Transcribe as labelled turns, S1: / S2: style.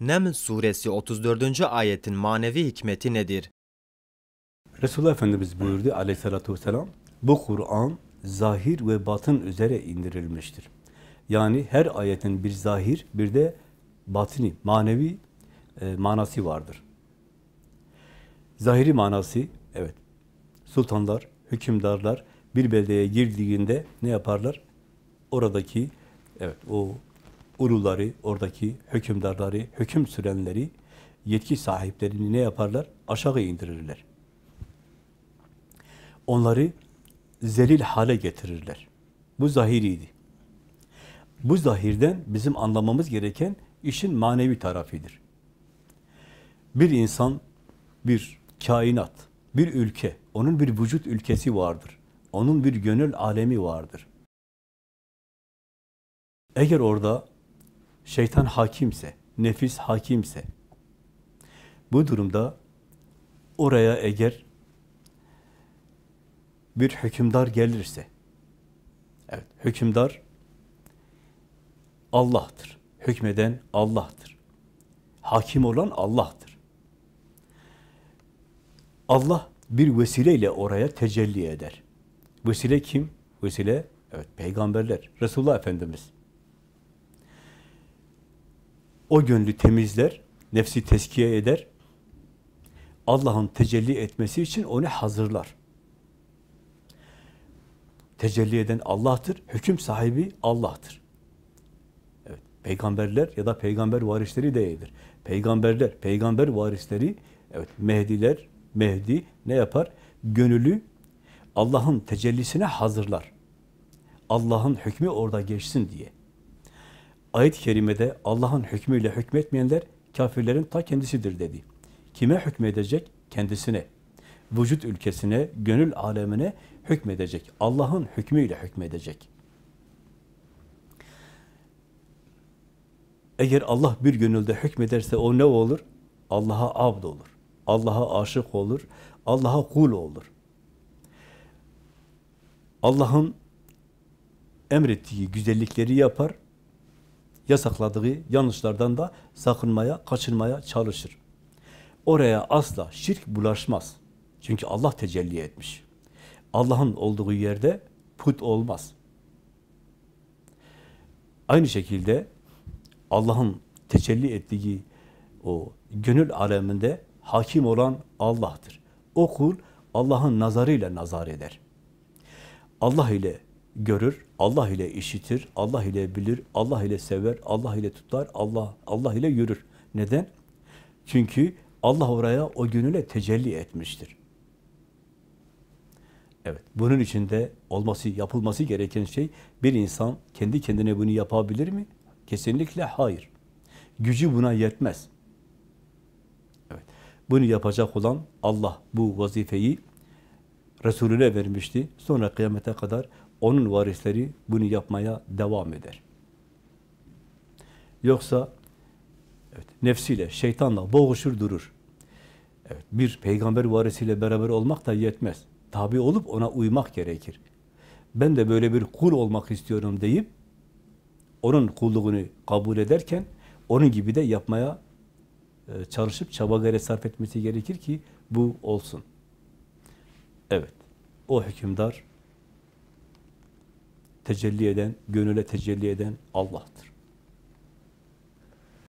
S1: Nem suresi 34. ayetin manevi hikmeti nedir? Resulullah Efendimiz buyurdu aleyhissalatü vesselam, bu Kur'an zahir ve batın üzere indirilmiştir. Yani her ayetin bir zahir, bir de batini, manevi e, manası vardır. Zahiri manası, evet, sultanlar, hükümdarlar bir beldeye girdiğinde ne yaparlar? Oradaki, evet, o uluları, oradaki hükümdarları, hüküm sürenleri, yetki sahiplerini ne yaparlar? Aşağı indirirler. Onları zelil hale getirirler. Bu zahiriydi. Bu zahirden bizim anlamamız gereken işin manevi tarafıdır. Bir insan, bir kainat, bir ülke, onun bir vücut ülkesi vardır. Onun bir gönül alemi vardır. Eğer orada şeytan hakimse, nefis hakimse, bu durumda oraya eğer bir hükümdar gelirse, evet hükümdar Allah'tır, hükmeden Allah'tır, hakim olan Allah'tır. Allah bir vesileyle oraya tecelli eder. Vesile kim? Vesile, evet peygamberler, Resulullah Efendimiz. O gönlü temizler, nefsi teskiye eder. Allah'ın tecelli etmesi için onu hazırlar. Tecelli eden Allah'tır, hüküm sahibi Allah'tır. Evet, peygamberler ya da peygamber varisleri iyidir. Peygamberler, peygamber varisleri, evet Mehdiler, Mehdi ne yapar? Gönülü Allah'ın tecellisine hazırlar. Allah'ın hükmü orada geçsin diye. Ayet-i kerimede Allah'ın hükmüyle hükmetmeyenler kafirlerin ta kendisidir dedi. Kime hükmedecek? Kendisine. Vücut ülkesine, gönül alemine hükmedecek. Allah'ın hükmüyle hükmedecek. Eğer Allah bir gönülde hükmederse o ne olur? Allah'a abd olur. Allah'a aşık olur. Allah'a kul olur. Allah'ın emrettiği güzellikleri yapar yasakladığı yanlışlardan da sakınmaya, kaçınmaya çalışır. Oraya asla şirk bulaşmaz. Çünkü Allah tecelli etmiş. Allah'ın olduğu yerde put olmaz. Aynı şekilde Allah'ın tecelli ettiği o gönül aleminde hakim olan Allah'tır. O kul Allah'ın nazarıyla nazar eder. Allah ile görür, Allah ile işitir, Allah ile bilir, Allah ile sever, Allah ile tutar, Allah Allah ile yürür. Neden? Çünkü Allah oraya o günüyle tecelli etmiştir. Evet, bunun içinde olması, yapılması gereken şey bir insan kendi kendine bunu yapabilir mi? Kesinlikle hayır. Gücü buna yetmez. Evet, bunu yapacak olan Allah bu vazifeyi Resulüne vermişti. Sonra kıyamete kadar onun varisleri bunu yapmaya devam eder. Yoksa evet, nefsiyle, şeytanla boğuşur durur. Evet, bir peygamber varisiyle beraber olmak da yetmez. Tabi olup ona uymak gerekir. Ben de böyle bir kul olmak istiyorum deyip onun kulluğunu kabul ederken onun gibi de yapmaya e, çalışıp çaba gayret sarf etmesi gerekir ki bu olsun. Evet, o hükümdar tecelli eden, gönüle tecelli eden Allah'tır.